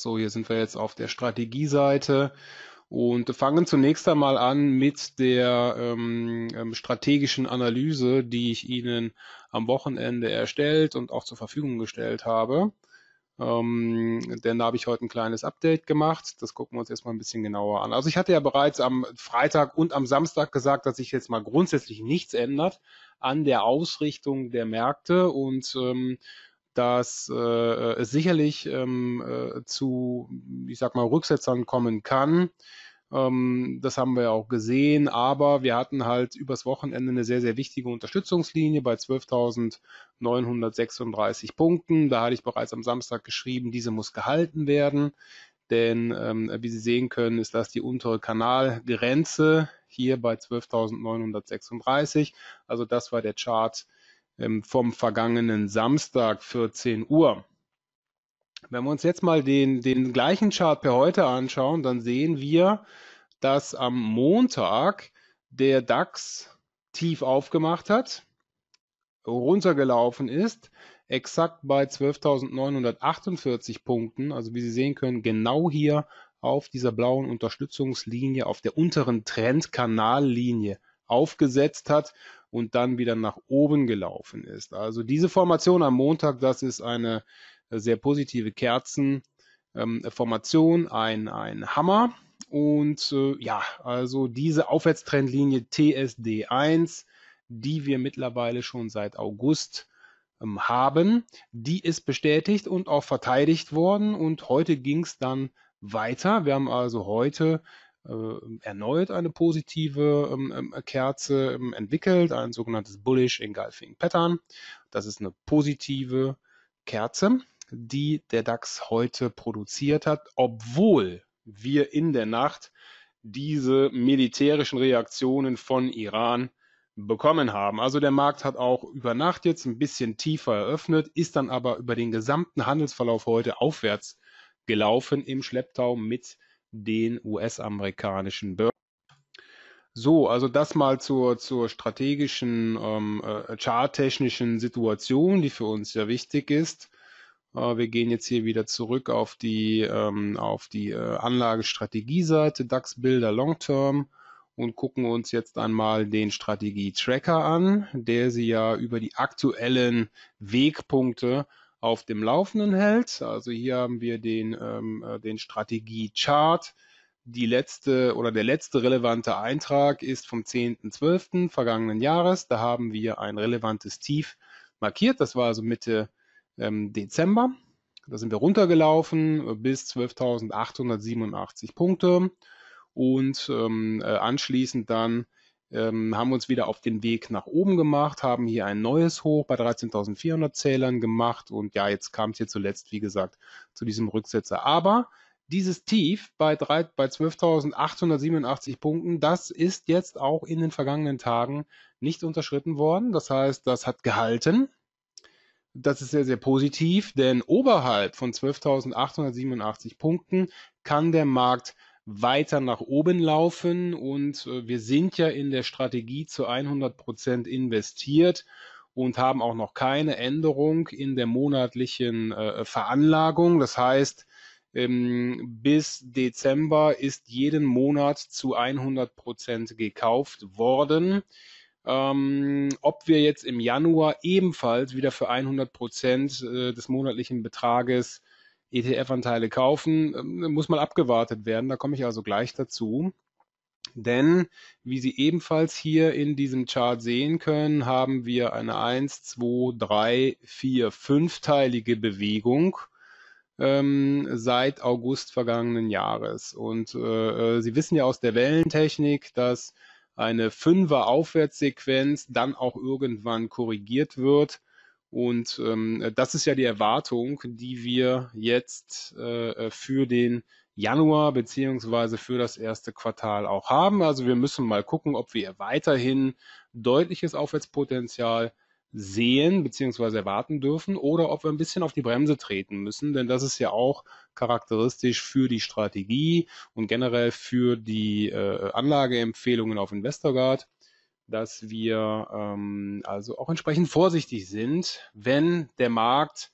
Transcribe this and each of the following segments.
So, hier sind wir jetzt auf der Strategieseite und fangen zunächst einmal an mit der ähm, ähm, strategischen Analyse, die ich Ihnen am Wochenende erstellt und auch zur Verfügung gestellt habe. Ähm, denn da habe ich heute ein kleines Update gemacht. Das gucken wir uns erstmal ein bisschen genauer an. Also ich hatte ja bereits am Freitag und am Samstag gesagt, dass sich jetzt mal grundsätzlich nichts ändert an der Ausrichtung der Märkte und ähm, dass äh, es sicherlich ähm, äh, zu, ich sag mal, Rücksetzern kommen kann. Ähm, das haben wir ja auch gesehen, aber wir hatten halt übers Wochenende eine sehr, sehr wichtige Unterstützungslinie bei 12.936 Punkten. Da hatte ich bereits am Samstag geschrieben, diese muss gehalten werden. Denn ähm, wie Sie sehen können, ist das die untere Kanalgrenze hier bei 12.936. Also das war der Chart, ähm, vom vergangenen Samstag 14 Uhr. Wenn wir uns jetzt mal den, den gleichen Chart per heute anschauen, dann sehen wir, dass am Montag der DAX tief aufgemacht hat, runtergelaufen ist, exakt bei 12.948 Punkten. Also wie Sie sehen können, genau hier auf dieser blauen Unterstützungslinie, auf der unteren Trendkanallinie aufgesetzt hat und dann wieder nach oben gelaufen ist. Also diese Formation am Montag, das ist eine äh, sehr positive Kerzenformation, ähm, ein, ein Hammer. Und äh, ja, also diese Aufwärtstrendlinie TSD1, die wir mittlerweile schon seit August ähm, haben, die ist bestätigt und auch verteidigt worden. Und heute ging es dann weiter. Wir haben also heute ähm, erneut eine positive ähm, ähm, Kerze entwickelt, ein sogenanntes Bullish Engulfing Pattern. Das ist eine positive Kerze, die der DAX heute produziert hat, obwohl wir in der Nacht diese militärischen Reaktionen von Iran bekommen haben. Also der Markt hat auch über Nacht jetzt ein bisschen tiefer eröffnet, ist dann aber über den gesamten Handelsverlauf heute aufwärts gelaufen im Schlepptau mit den US-amerikanischen Börsen. So, also das mal zur, zur strategischen, ähm, äh, charttechnischen Situation, die für uns sehr wichtig ist. Äh, wir gehen jetzt hier wieder zurück auf die, ähm, auf die äh, Anlagestrategie-Seite DAX Builder Long Term und gucken uns jetzt einmal den Strategie-Tracker an, der Sie ja über die aktuellen Wegpunkte auf dem Laufenden hält. Also hier haben wir den, ähm, äh, den Strategie-Chart. Die letzte oder der letzte relevante Eintrag ist vom 10.12. vergangenen Jahres. Da haben wir ein relevantes Tief markiert. Das war also Mitte ähm, Dezember. Da sind wir runtergelaufen äh, bis 12.887 Punkte und ähm, äh, anschließend dann ähm, haben uns wieder auf den Weg nach oben gemacht, haben hier ein neues Hoch bei 13.400 Zählern gemacht und ja, jetzt kam es hier zuletzt, wie gesagt, zu diesem Rücksetzer. Aber dieses Tief bei, bei 12.887 Punkten, das ist jetzt auch in den vergangenen Tagen nicht unterschritten worden. Das heißt, das hat gehalten. Das ist sehr, sehr positiv, denn oberhalb von 12.887 Punkten kann der Markt weiter nach oben laufen und äh, wir sind ja in der Strategie zu 100 Prozent investiert und haben auch noch keine Änderung in der monatlichen äh, Veranlagung. Das heißt, ähm, bis Dezember ist jeden Monat zu 100 Prozent gekauft worden. Ähm, ob wir jetzt im Januar ebenfalls wieder für 100 Prozent äh, des monatlichen Betrages ETF-Anteile kaufen, ähm, muss mal abgewartet werden. Da komme ich also gleich dazu. Denn, wie Sie ebenfalls hier in diesem Chart sehen können, haben wir eine 1, 2, 3, 4, 5-teilige Bewegung ähm, seit August vergangenen Jahres. Und äh, äh, Sie wissen ja aus der Wellentechnik, dass eine 5er aufwärtssequenz dann auch irgendwann korrigiert wird und ähm, äh, das ist ja die Erwartung, die wir jetzt äh, äh, für den Januar beziehungsweise für das erste Quartal auch haben. Also wir müssen mal gucken, ob wir weiterhin deutliches Aufwärtspotenzial sehen beziehungsweise erwarten dürfen oder ob wir ein bisschen auf die Bremse treten müssen, denn das ist ja auch charakteristisch für die Strategie und generell für die äh, Anlageempfehlungen auf InvestorGuard dass wir ähm, also auch entsprechend vorsichtig sind, wenn der Markt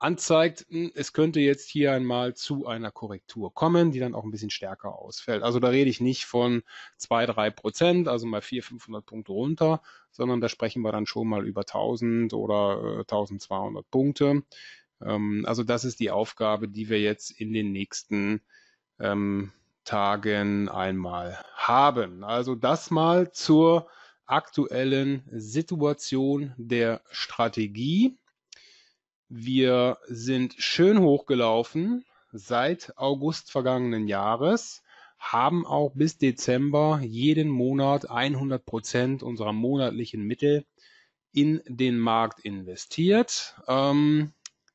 anzeigt, hm, es könnte jetzt hier einmal zu einer Korrektur kommen, die dann auch ein bisschen stärker ausfällt. Also da rede ich nicht von zwei, drei Prozent, also mal vier, 500 Punkte runter, sondern da sprechen wir dann schon mal über 1000 oder 1200 äh, Punkte. Ähm, also das ist die Aufgabe, die wir jetzt in den nächsten ähm, Tagen einmal haben. Also das mal zur aktuellen Situation der Strategie. Wir sind schön hochgelaufen seit August vergangenen Jahres, haben auch bis Dezember jeden Monat 100 Prozent unserer monatlichen Mittel in den Markt investiert. Ähm,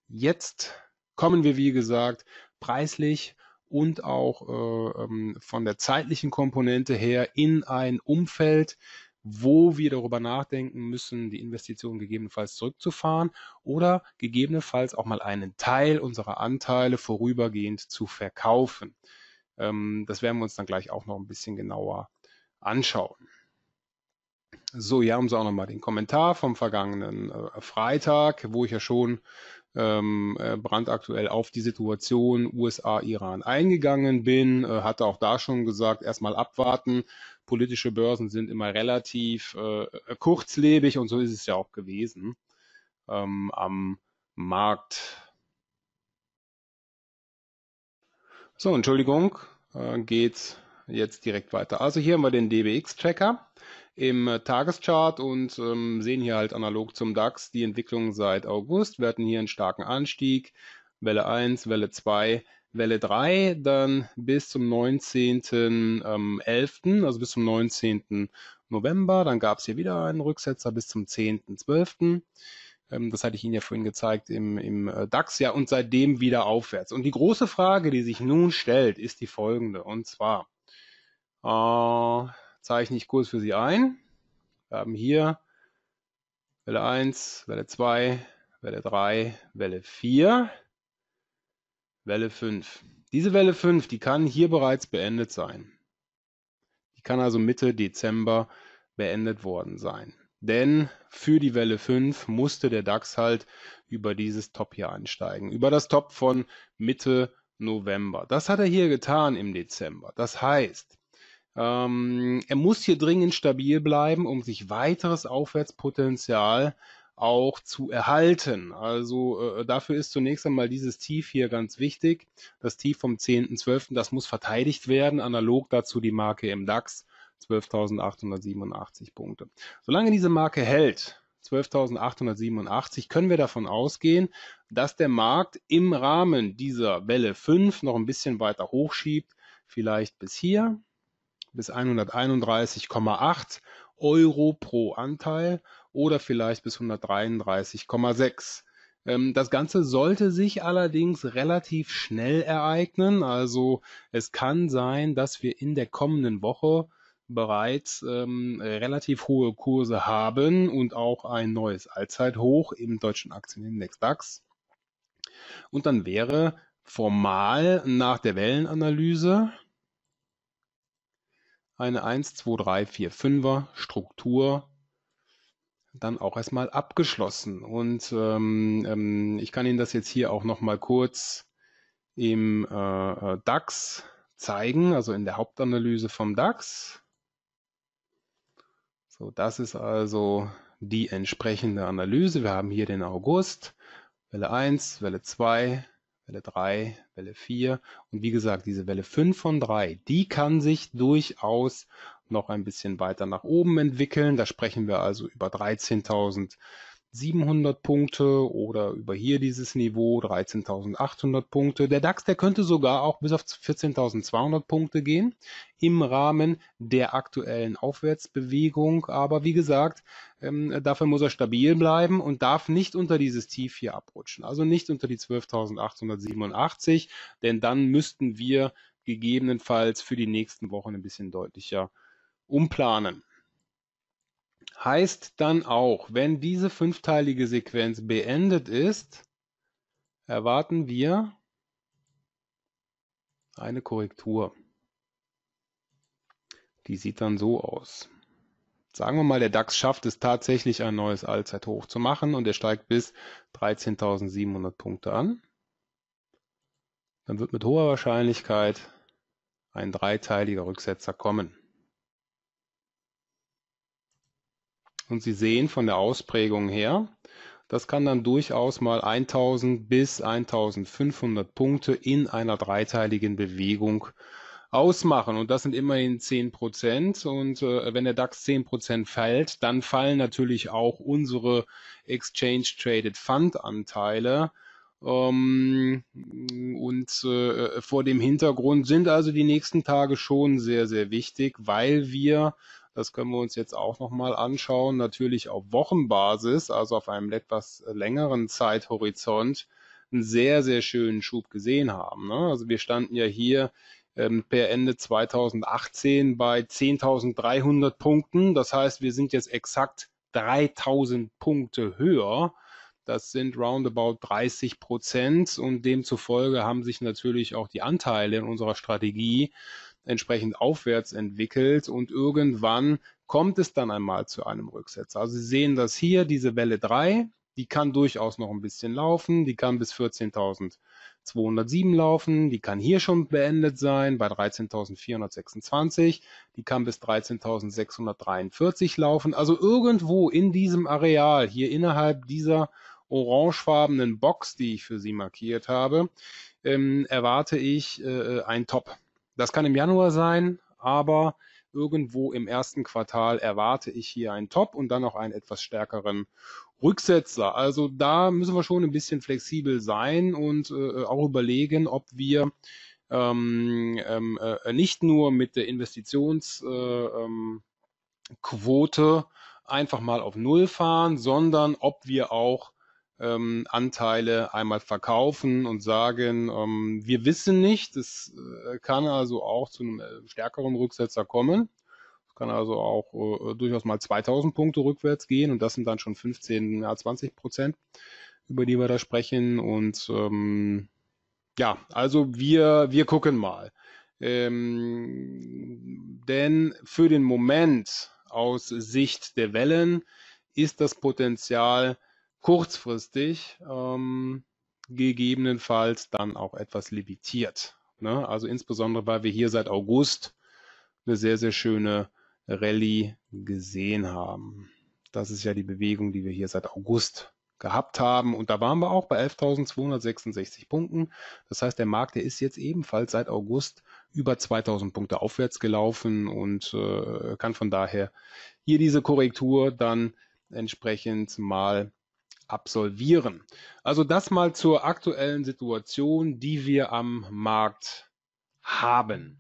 jetzt kommen wir, wie gesagt, preislich und auch äh, ähm, von der zeitlichen Komponente her in ein Umfeld, wo wir darüber nachdenken müssen, die Investition gegebenenfalls zurückzufahren oder gegebenenfalls auch mal einen Teil unserer Anteile vorübergehend zu verkaufen. Ähm, das werden wir uns dann gleich auch noch ein bisschen genauer anschauen. So, hier haben Sie auch nochmal den Kommentar vom vergangenen äh, Freitag, wo ich ja schon ähm, äh, brandaktuell auf die Situation USA-Iran eingegangen bin, äh, hatte auch da schon gesagt, erstmal abwarten. Politische Börsen sind immer relativ äh, kurzlebig und so ist es ja auch gewesen ähm, am Markt. So, Entschuldigung, äh, geht's jetzt direkt weiter. Also hier haben wir den DBX-Tracker im äh, Tageschart und ähm, sehen hier halt analog zum DAX die Entwicklung seit August. Wir hatten hier einen starken Anstieg, Welle 1, Welle 2, Welle 3, dann bis zum 19.11., ähm, also bis zum 19. November. Dann gab es hier wieder einen Rücksetzer bis zum 10.12. Ähm, das hatte ich Ihnen ja vorhin gezeigt im, im äh, DAX, ja, und seitdem wieder aufwärts. Und die große Frage, die sich nun stellt, ist die folgende. Und zwar, äh, zeichne ich kurz für Sie ein. Wir haben hier Welle 1, Welle 2, Welle 3, Welle 4, Welle 5. Diese Welle 5, die kann hier bereits beendet sein. Die kann also Mitte Dezember beendet worden sein. Denn für die Welle 5 musste der DAX halt über dieses Top hier ansteigen, über das Top von Mitte November. Das hat er hier getan im Dezember. Das heißt, ähm, er muss hier dringend stabil bleiben, um sich weiteres Aufwärtspotenzial auch zu erhalten. Also äh, dafür ist zunächst einmal dieses Tief hier ganz wichtig. Das Tief vom 10.12., das muss verteidigt werden. Analog dazu die Marke im DAX 12.887 Punkte. Solange diese Marke hält, 12.887, können wir davon ausgehen, dass der Markt im Rahmen dieser Welle 5 noch ein bisschen weiter hochschiebt, vielleicht bis hier, bis 131,8 Euro pro Anteil oder vielleicht bis 133,6. Ähm, das Ganze sollte sich allerdings relativ schnell ereignen. Also es kann sein, dass wir in der kommenden Woche bereits ähm, relativ hohe Kurse haben und auch ein neues Allzeithoch im deutschen Aktienindex DAX. Und dann wäre formal nach der Wellenanalyse eine 1, 2, 3, 4, 5er Struktur dann auch erstmal abgeschlossen. Und ähm, ähm, ich kann Ihnen das jetzt hier auch nochmal kurz im äh, äh, DAX zeigen, also in der Hauptanalyse vom DAX. So, das ist also die entsprechende Analyse. Wir haben hier den August, Welle 1, Welle 2, Welle 3, Welle 4 und wie gesagt, diese Welle 5 von 3, die kann sich durchaus noch ein bisschen weiter nach oben entwickeln. Da sprechen wir also über 13.700 Punkte oder über hier dieses Niveau 13.800 Punkte. Der DAX, der könnte sogar auch bis auf 14.200 Punkte gehen im Rahmen der aktuellen Aufwärtsbewegung. Aber wie gesagt, ähm, dafür muss er stabil bleiben und darf nicht unter dieses Tief hier abrutschen. Also nicht unter die 12.887, denn dann müssten wir gegebenenfalls für die nächsten Wochen ein bisschen deutlicher umplanen. Heißt dann auch, wenn diese fünfteilige Sequenz beendet ist, erwarten wir eine Korrektur. Die sieht dann so aus. Sagen wir mal, der DAX schafft es tatsächlich, ein neues Allzeithoch zu machen und er steigt bis 13.700 Punkte an. Dann wird mit hoher Wahrscheinlichkeit ein dreiteiliger Rücksetzer kommen. Und Sie sehen von der Ausprägung her, das kann dann durchaus mal 1000 bis 1500 Punkte in einer dreiteiligen Bewegung ausmachen. Und das sind immerhin 10 Prozent. Und äh, wenn der DAX 10 Prozent fällt, dann fallen natürlich auch unsere Exchange Traded Fund Anteile. Ähm, und äh, vor dem Hintergrund sind also die nächsten Tage schon sehr, sehr wichtig, weil wir das können wir uns jetzt auch nochmal anschauen. Natürlich auf Wochenbasis, also auf einem etwas längeren Zeithorizont, einen sehr, sehr schönen Schub gesehen haben. Ne? Also wir standen ja hier ähm, per Ende 2018 bei 10.300 Punkten. Das heißt, wir sind jetzt exakt 3.000 Punkte höher. Das sind roundabout 30 Prozent und demzufolge haben sich natürlich auch die Anteile in unserer Strategie entsprechend aufwärts entwickelt und irgendwann kommt es dann einmal zu einem Rücksetzer. Also Sie sehen das hier, diese Welle 3, die kann durchaus noch ein bisschen laufen, die kann bis 14.000 207 laufen, die kann hier schon beendet sein bei 13.426, die kann bis 13.643 laufen. Also irgendwo in diesem Areal, hier innerhalb dieser orangefarbenen Box, die ich für Sie markiert habe, ähm, erwarte ich äh, äh, ein Top. Das kann im Januar sein, aber irgendwo im ersten Quartal erwarte ich hier einen Top und dann auch einen etwas stärkeren Rücksetzer. Also da müssen wir schon ein bisschen flexibel sein und äh, auch überlegen, ob wir ähm, ähm, äh, nicht nur mit der Investitionsquote äh, ähm, einfach mal auf Null fahren, sondern ob wir auch ähm, Anteile einmal verkaufen und sagen, ähm, wir wissen nicht, es äh, kann also auch zu einem äh, stärkeren Rücksetzer kommen kann also auch äh, durchaus mal 2000 Punkte rückwärts gehen und das sind dann schon 15, ja, 20 Prozent, über die wir da sprechen und ähm, ja, also wir, wir gucken mal. Ähm, denn für den Moment aus Sicht der Wellen ist das Potenzial kurzfristig ähm, gegebenenfalls dann auch etwas limitiert. Ne? Also insbesondere, weil wir hier seit August eine sehr, sehr schöne Rallye gesehen haben. Das ist ja die Bewegung, die wir hier seit August gehabt haben. Und da waren wir auch bei 11.266 Punkten. Das heißt, der Markt, der ist jetzt ebenfalls seit August über 2.000 Punkte aufwärts gelaufen und äh, kann von daher hier diese Korrektur dann entsprechend mal absolvieren. Also das mal zur aktuellen Situation, die wir am Markt haben.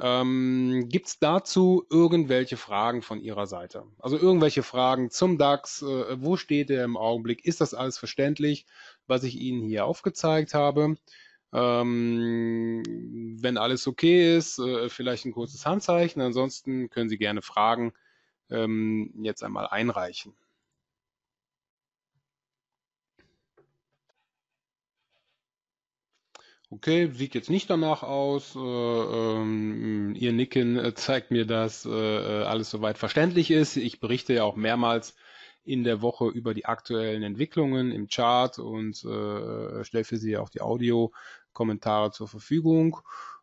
Ähm, Gibt es dazu irgendwelche Fragen von Ihrer Seite? Also irgendwelche Fragen zum DAX? Äh, wo steht er im Augenblick? Ist das alles verständlich, was ich Ihnen hier aufgezeigt habe? Ähm, wenn alles okay ist, äh, vielleicht ein kurzes Handzeichen. Ansonsten können Sie gerne Fragen ähm, jetzt einmal einreichen. okay, sieht jetzt nicht danach aus, äh, ähm, ihr Nicken äh, zeigt mir, dass äh, äh, alles soweit verständlich ist. Ich berichte ja auch mehrmals in der Woche über die aktuellen Entwicklungen im Chart und äh, stelle für Sie auch die Audio-Kommentare zur Verfügung.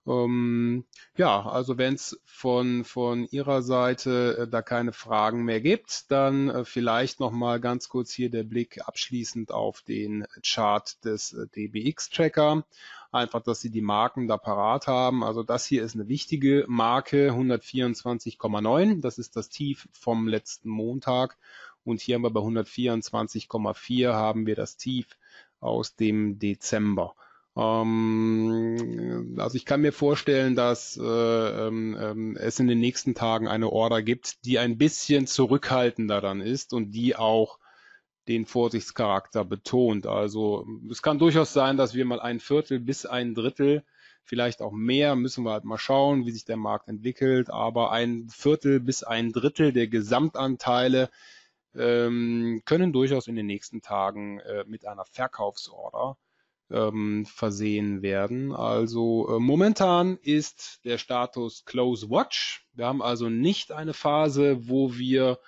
Ähm, ja, also wenn es von, von Ihrer Seite äh, da keine Fragen mehr gibt, dann äh, vielleicht nochmal ganz kurz hier der Blick abschließend auf den Chart des äh, DBX-Tracker. Einfach, dass Sie die Marken da parat haben. Also das hier ist eine wichtige Marke, 124,9. Das ist das Tief vom letzten Montag. Und hier haben wir bei 124,4 haben wir das Tief aus dem Dezember. Ähm, also ich kann mir vorstellen, dass äh, ähm, ähm, es in den nächsten Tagen eine Order gibt, die ein bisschen zurückhaltender dann ist und die auch den Vorsichtscharakter betont. Also es kann durchaus sein, dass wir mal ein Viertel bis ein Drittel, vielleicht auch mehr, müssen wir halt mal schauen, wie sich der Markt entwickelt, aber ein Viertel bis ein Drittel der Gesamtanteile ähm, können durchaus in den nächsten Tagen äh, mit einer Verkaufsorder ähm, versehen werden. Also äh, momentan ist der Status Close Watch. Wir haben also nicht eine Phase, wo wir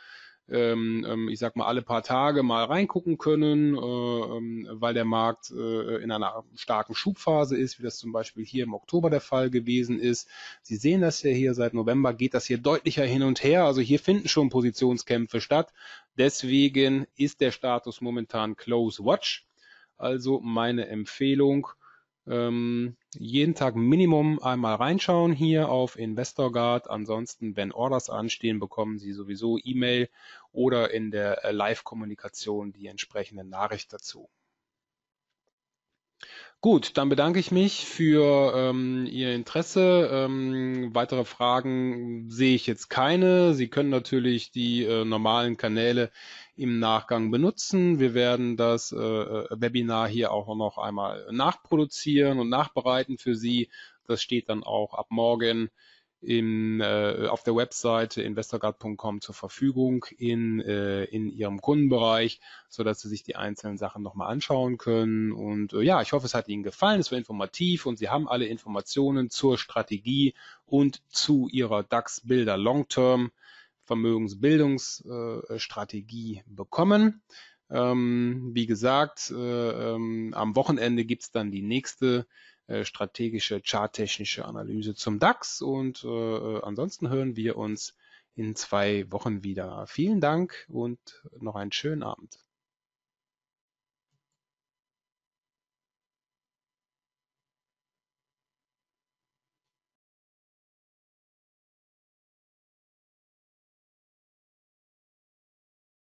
ähm, ähm, ich sag mal, alle paar Tage mal reingucken können, äh, ähm, weil der Markt äh, in einer starken Schubphase ist, wie das zum Beispiel hier im Oktober der Fall gewesen ist. Sie sehen das ja hier, seit November geht das hier deutlicher hin und her. Also hier finden schon Positionskämpfe statt. Deswegen ist der Status momentan Close Watch. Also meine Empfehlung, ähm, jeden Tag Minimum einmal reinschauen hier auf InvestorGuard. Ansonsten, wenn Orders anstehen, bekommen Sie sowieso E-Mail oder in der äh, Live-Kommunikation die entsprechende Nachricht dazu. Gut, dann bedanke ich mich für ähm, Ihr Interesse. Ähm, weitere Fragen sehe ich jetzt keine. Sie können natürlich die äh, normalen Kanäle im Nachgang benutzen. Wir werden das äh, äh, Webinar hier auch noch einmal nachproduzieren und nachbereiten für Sie. Das steht dann auch ab morgen in, äh, auf der Webseite investorguard.com zur Verfügung in, äh, in Ihrem Kundenbereich, so dass Sie sich die einzelnen Sachen nochmal anschauen können. Und äh, ja, ich hoffe, es hat Ihnen gefallen, es war informativ und Sie haben alle Informationen zur Strategie und zu Ihrer DAX-Bilder Long-Term. Vermögensbildungsstrategie äh, äh, bekommen. Ähm, wie gesagt, äh, ähm, am Wochenende gibt's dann die nächste strategische charttechnische Analyse zum DAX und ansonsten hören wir uns in zwei Wochen wieder. Vielen Dank und noch einen schönen Abend.